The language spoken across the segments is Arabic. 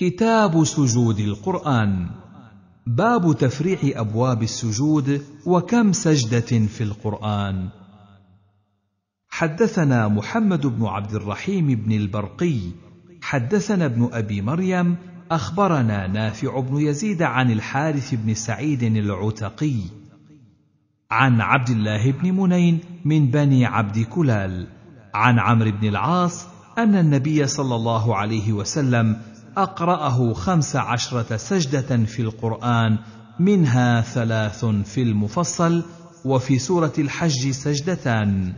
كتاب سجود القرآن باب تفريع أبواب السجود وكم سجدة في القرآن حدثنا محمد بن عبد الرحيم بن البرقي حدثنا ابن أبي مريم أخبرنا نافع بن يزيد عن الحارث بن سعيد العتقي عن عبد الله بن منين من بني عبد كلال عن عمرو بن العاص أن النبي صلى الله عليه وسلم أقرأه خمس عشرة سجدة في القرآن منها ثلاث في المفصل وفي سورة الحج سجدتان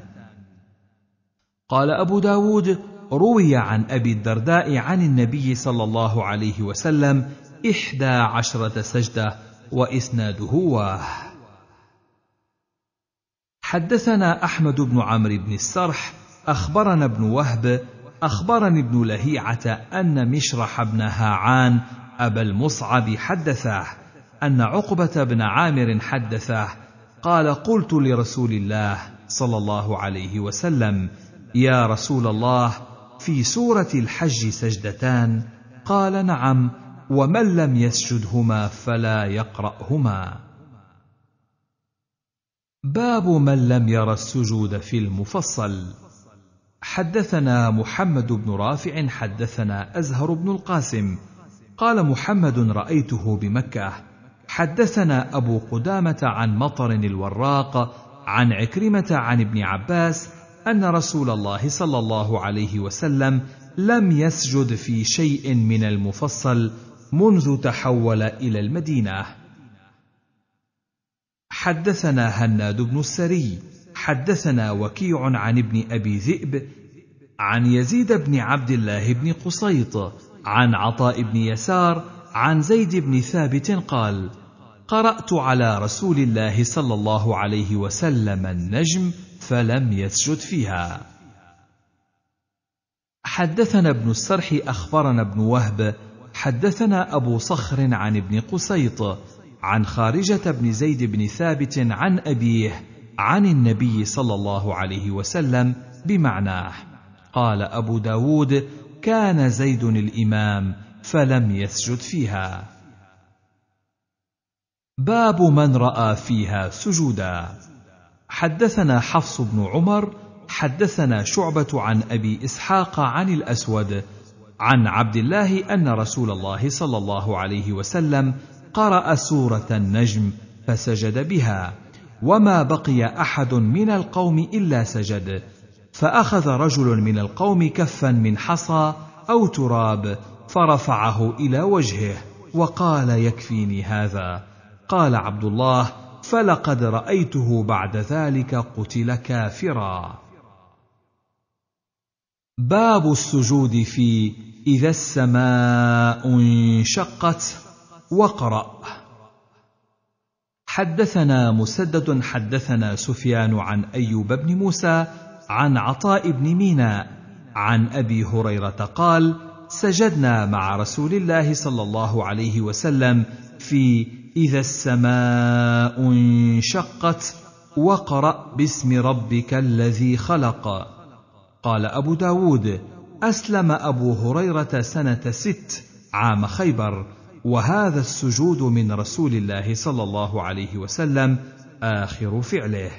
قال أبو داود روي عن أبي الدرداء عن النبي صلى الله عليه وسلم إحدى عشرة سجدة وإسناده واه حدثنا أحمد بن عمرو بن السرح أخبرنا ابن وهب أخبرني ابن لهيعة أن مشرح بن هاعان أبا المصعب حدثاه أن عقبة بن عامر حدثاه قال قلت لرسول الله صلى الله عليه وسلم يا رسول الله في سورة الحج سجدتان قال نعم ومن لم يسجدهما فلا يقرأهما باب من لم ير السجود في المفصل حدثنا محمد بن رافع حدثنا ازهر بن القاسم قال محمد رايته بمكه حدثنا ابو قدامه عن مطر الوراق عن عكرمه عن ابن عباس ان رسول الله صلى الله عليه وسلم لم يسجد في شيء من المفصل منذ تحول الى المدينه حدثنا هناد بن السري حدثنا وكيع عن ابن ابي ذئب عن يزيد بن عبد الله بن قصيط عن عطاء بن يسار عن زيد بن ثابت قال قرات على رسول الله صلى الله عليه وسلم النجم فلم يسجد فيها حدثنا ابن السرح اخبرنا ابن وهب حدثنا ابو صخر عن ابن قسيط عن خارجه بن زيد بن ثابت عن ابيه عن النبي صلى الله عليه وسلم بمعناه قال أبو داود كان زيد الإمام فلم يسجد فيها باب من رأى فيها سجودا حدثنا حفص بن عمر حدثنا شعبة عن أبي إسحاق عن الأسود عن عبد الله أن رسول الله صلى الله عليه وسلم قرأ سورة النجم فسجد بها وما بقي أحد من القوم إلا سجد فاخذ رجل من القوم كفا من حصى او تراب فرفعه الى وجهه وقال يكفيني هذا قال عبد الله فلقد رايته بعد ذلك قتل كافرا باب السجود في اذا السماء انشقت واقرا حدثنا مسدد حدثنا سفيان عن ايوب بن موسى عن عطاء بن ميناء عن ابي هريره قال سجدنا مع رسول الله صلى الله عليه وسلم في اذا السماء انشقت وقرا باسم ربك الذي خلق قال ابو داود اسلم ابو هريره سنه ست عام خيبر وهذا السجود من رسول الله صلى الله عليه وسلم اخر فعله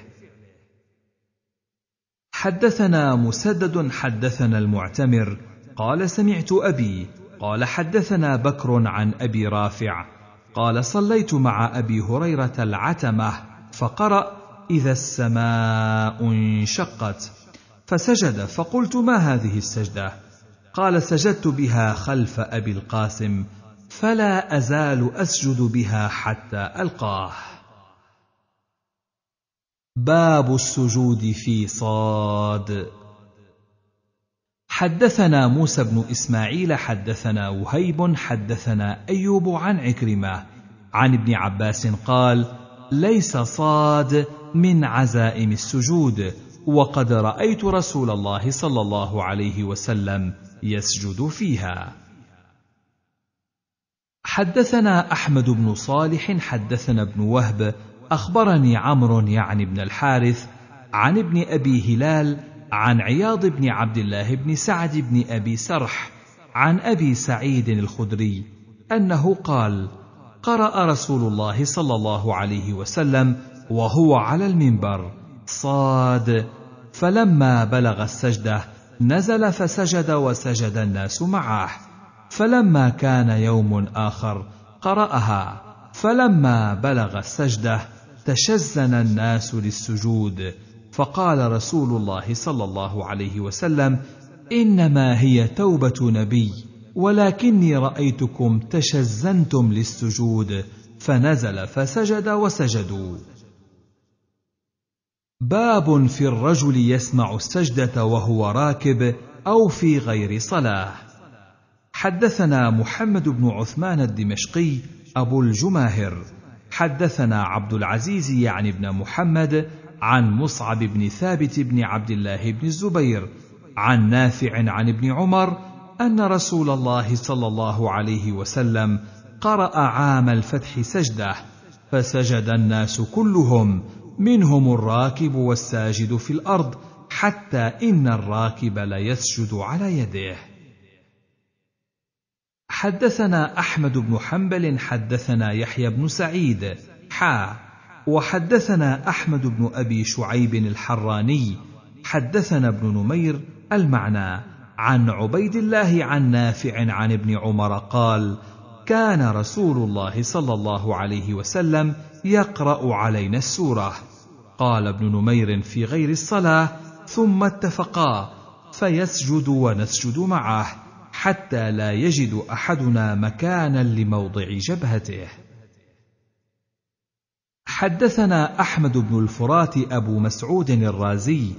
حدثنا مسدد حدثنا المعتمر قال سمعت ابي قال حدثنا بكر عن ابي رافع قال صليت مع ابي هريره العتمه فقرا اذا السماء انشقت فسجد فقلت ما هذه السجده قال سجدت بها خلف ابي القاسم فلا ازال اسجد بها حتى القاه باب السجود في صاد حدثنا موسى بن اسماعيل حدثنا وهيب حدثنا ايوب عن عكرمه عن ابن عباس قال ليس صاد من عزائم السجود وقد رايت رسول الله صلى الله عليه وسلم يسجد فيها حدثنا احمد بن صالح حدثنا ابن وهب أخبرني عمرو يعني بن الحارث عن ابن أبي هلال عن عياض بن عبد الله بن سعد بن أبي سرح عن أبي سعيد الخدري أنه قال قرأ رسول الله صلى الله عليه وسلم وهو على المنبر صاد فلما بلغ السجدة نزل فسجد وسجد الناس معه فلما كان يوم آخر قرأها فلما بلغ السجدة تشزن الناس للسجود فقال رسول الله صلى الله عليه وسلم انما هي توبه نبي ولكني رايتكم تشزنتم للسجود فنزل فسجد وسجدوا باب في الرجل يسمع السجده وهو راكب او في غير صلاه حدثنا محمد بن عثمان الدمشقي ابو الجماهر حدثنا عبد العزيز يعني ابن محمد عن مصعب بن ثابت بن عبد الله بن الزبير عن نافع عن ابن عمر ان رسول الله صلى الله عليه وسلم قرا عام الفتح سجده فسجد الناس كلهم منهم الراكب والساجد في الارض حتى ان الراكب ليسجد على يده حدثنا أحمد بن حنبل حدثنا يحيى بن سعيد حا وحدثنا أحمد بن أبي شعيب الحراني حدثنا ابن نمير المعنى عن عبيد الله عن نافع عن ابن عمر قال كان رسول الله صلى الله عليه وسلم يقرا علينا السوره قال ابن نمير في غير الصلاه ثم اتفقا فيسجد ونسجد معه حتى لا يجد احدنا مكانا لموضع جبهته حدثنا احمد بن الفرات ابو مسعود الرازي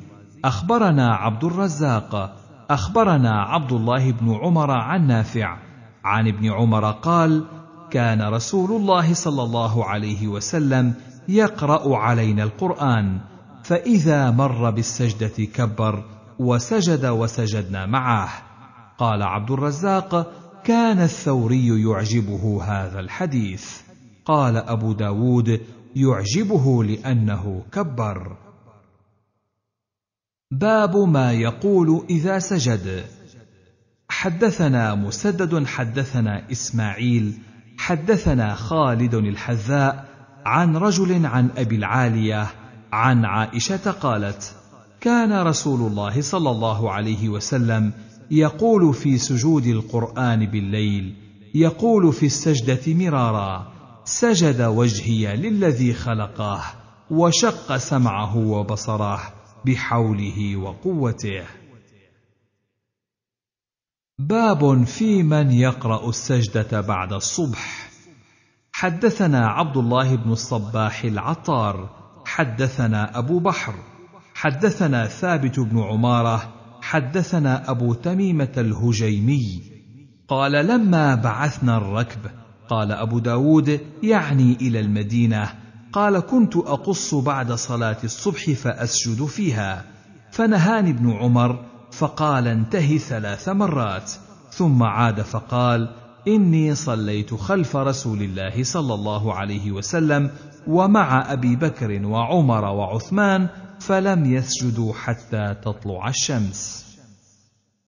اخبرنا عبد الرزاق اخبرنا عبد الله بن عمر عن نافع عن ابن عمر قال كان رسول الله صلى الله عليه وسلم يقرا علينا القران فاذا مر بالسجده كبر وسجد وسجدنا معه قال عبد الرزاق كان الثوري يعجبه هذا الحديث قال ابو داود يعجبه لانه كبر باب ما يقول اذا سجد حدثنا مسدد حدثنا اسماعيل حدثنا خالد الحذاء عن رجل عن ابي العاليه عن عائشه قالت كان رسول الله صلى الله عليه وسلم يقول في سجود القران بالليل يقول في السجده مرارا سجد وجهي للذي خلقه وشق سمعه وبصره بحوله وقوته باب في من يقرا السجده بعد الصبح حدثنا عبد الله بن الصباح العطار حدثنا ابو بحر حدثنا ثابت بن عماره حدثنا ابو تميمه الهجيمي قال لما بعثنا الركب قال ابو داود يعني الى المدينه قال كنت اقص بعد صلاه الصبح فاسجد فيها فنهاني ابن عمر فقال انتهي ثلاث مرات ثم عاد فقال اني صليت خلف رسول الله صلى الله عليه وسلم ومع ابي بكر وعمر وعثمان فلم يسجدوا حتى تطلع الشمس